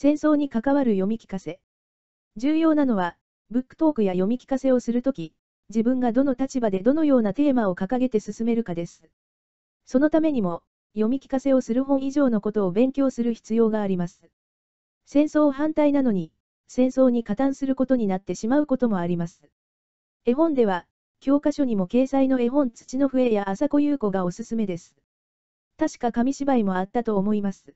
戦争に関わる読み聞かせ。重要なのは、ブックトークや読み聞かせをするとき、自分がどの立場でどのようなテーマを掲げて進めるかです。そのためにも、読み聞かせをする本以上のことを勉強する必要があります。戦争反対なのに、戦争に加担することになってしまうこともあります。絵本では、教科書にも掲載の絵本土の笛や朝子優子がおすすめです。確か紙芝居もあったと思います。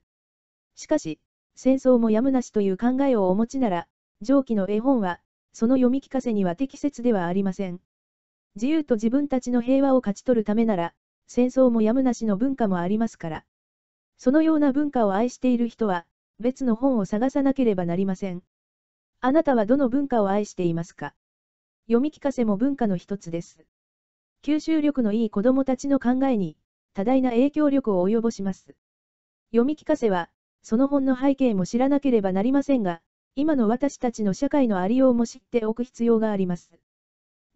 しかし、戦争もやむなしという考えをお持ちなら、上記の絵本は、その読み聞かせには適切ではありません。自由と自分たちの平和を勝ち取るためなら、戦争もやむなしの文化もありますから。そのような文化を愛している人は、別の本を探さなければなりません。あなたはどの文化を愛していますか読み聞かせも文化の一つです。吸収力のいい子供たちの考えに、多大な影響力を及ぼします。読み聞かせは、その本の背景も知らなければなりませんが、今の私たちの社会のありようも知っておく必要があります。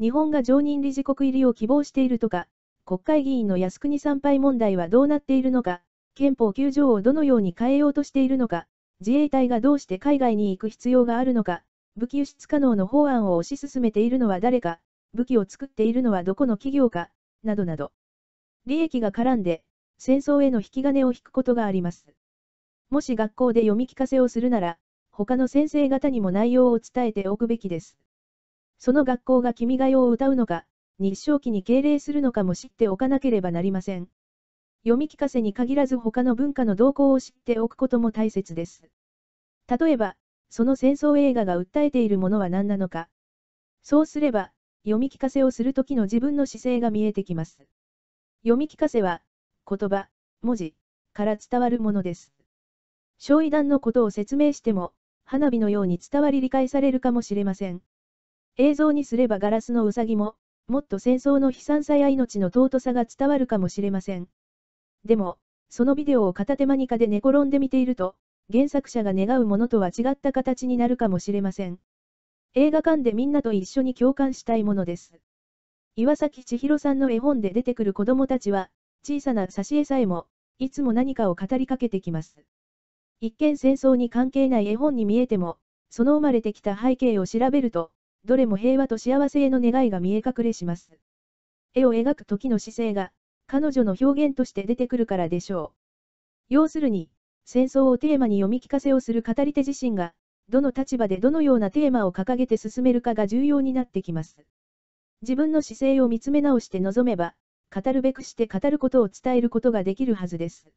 日本が常任理事国入りを希望しているとか、国会議員の靖国参拝問題はどうなっているのか、憲法9条をどのように変えようとしているのか、自衛隊がどうして海外に行く必要があるのか、武器輸出可能の法案を推し進めているのは誰か、武器を作っているのはどこの企業か、などなど。利益が絡んで、戦争への引き金を引くことがあります。もし学校で読み聞かせをするなら、他の先生方にも内容を伝えておくべきです。その学校が君が代を歌うのか、日照期に敬礼するのかも知っておかなければなりません。読み聞かせに限らず他の文化の動向を知っておくことも大切です。例えば、その戦争映画が訴えているものは何なのか。そうすれば、読み聞かせをするときの自分の姿勢が見えてきます。読み聞かせは、言葉、文字、から伝わるものです。焼夷弾のことを説明しても、花火のように伝わり理解されるかもしれません。映像にすればガラスのウサギも、もっと戦争の悲惨さや命の尊さが伝わるかもしれません。でも、そのビデオを片手間にかで寝転んで見ていると、原作者が願うものとは違った形になるかもしれません。映画館でみんなと一緒に共感したいものです。岩崎千尋さんの絵本で出てくる子供たちは、小さな挿絵さえも、いつも何かを語りかけてきます。一見戦争に関係ない絵本に見えても、その生まれてきた背景を調べると、どれも平和と幸せへの願いが見え隠れします。絵を描く時の姿勢が、彼女の表現として出てくるからでしょう。要するに、戦争をテーマに読み聞かせをする語り手自身が、どの立場でどのようなテーマを掲げて進めるかが重要になってきます。自分の姿勢を見つめ直して臨めば、語るべくして語ることを伝えることができるはずです。